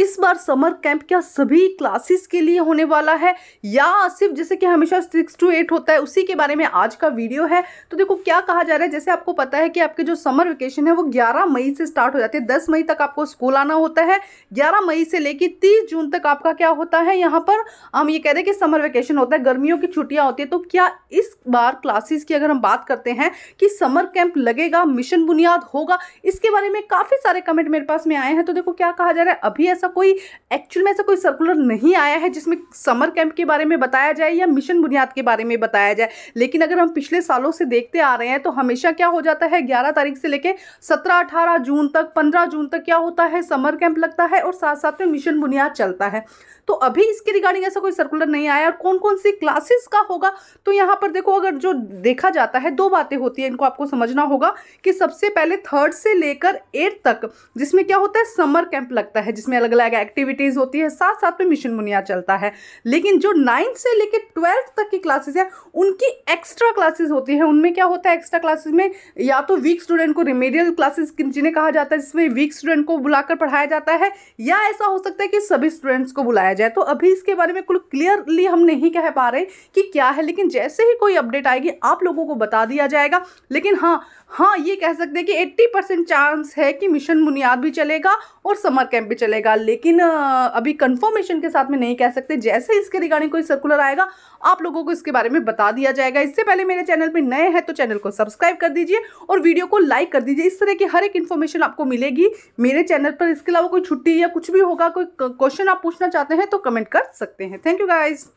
इस बार summer camp क्या सभी क्लासेस के लिए होने वाला है या सिर्फ जैसे कि हमेशा सिक्स टू एट होता है उसी के बारे में आज का वीडियो है तो देखो क्या कहा जा रहा है जैसे आपको पता है कि आपके जो समर वेकेशन है वो ग्यारह मई से स्टार्ट हो जाती है दस मई तक आपको स्कूल आना होता है ग्यारह मई से लेकर तीस जून तक आपका क्या होता है यहाँ पर हम ये कह रहे हैं कि समर वेकेशन होता है गर्मियों की छुट्टियाँ होती है तो क्या इस बार क्लासेस की अगर हम बात करते हैं कि समर कैंप लगेगा मिशन बुनियाद होगा इसके बारे में काफ़ी सारे कमेंट मेरे पास में आए हैं तो देखो क्या कहा जा रहा है अभी ऐसा ऐसा कोई एक्चुअल में ऐसा कोई सर्कुलर नहीं आया है जिसमें समर कैंप के बारे में बताया जाए या मिशन बुनियाद के बारे में बताया जाए लेकिन अगर हम पिछले सालों से देखते आ रहे हैं तो हमेशा क्या हो जाता है ग्यारह तारीख से लेकर सत्रह अठारह जून तक पंद्रह जून तक क्या होता है समर कैंप लगता है और साथ साथ में मिशन बुनियाद चलता है तो अभी इसके रिगार्डिंग ऐसा कोई सर्कुलर नहीं आया और कौन कौन सी क्लासेस का होगा तो यहाँ पर देखो अगर जो देखा जाता है दो बातें होती है इनको आपको समझना होगा कि सबसे पहले थर्ड से लेकर एट तक जिसमें क्या होता है समर कैंप लगता है जिसमें अलग अलग एक्टिविटीज़ होती है साथ साथ में मिशन मुनिया चलता है लेकिन जो नाइन्थ से लेकर ट्वेल्थ तक की क्लासेस है उनकी एक्स्ट्रा क्लासेस होती है उनमें क्या होता है एक्स्ट्रा क्लासेस में या तो वीक स्टूडेंट को रिमेडियल क्लासेस जिन्हें कहा जाता है जिसमें वीक स्टूडेंट को बुलाकर पढ़ाया जाता है या ऐसा हो सकता है कि सभी स्टूडेंट्स को बुलाया जाए तो अभी इसके बारे में कुल क्लियरली हम नहीं कह पा रहे कि क्या है लेकिन जैसे ही कोई अपडेट आएगी आप लोगों को बता दिया जाएगा लेकिन हाँ हाँ ये कह सकते हैं कि 80 परसेंट चांस है कि मिशन बुनियाद भी चलेगा और समर कैंप भी चलेगा लेकिन अभी कंफर्मेशन के साथ में नहीं कह सकते जैसे इसके रिगार्डिंग कोई सर्कुलर आएगा आप लोगों को इसके बारे में बता दिया जाएगा इससे पहले मेरे चैनल पर नए हैं तो चैनल को सब्सक्राइब कर दीजिए और वीडियो को लाइक कर दीजिए इस तरह की हर एक इन्फॉर्मेशन आपको मिलेगी मेरे चैनल पर इसके अलावा कोई छुट्टी या कुछ भी होगा कोई क्वेश्चन आप पूछना चाहते हैं तो कमेंट कर सकते हैं थैंक यू गाइज़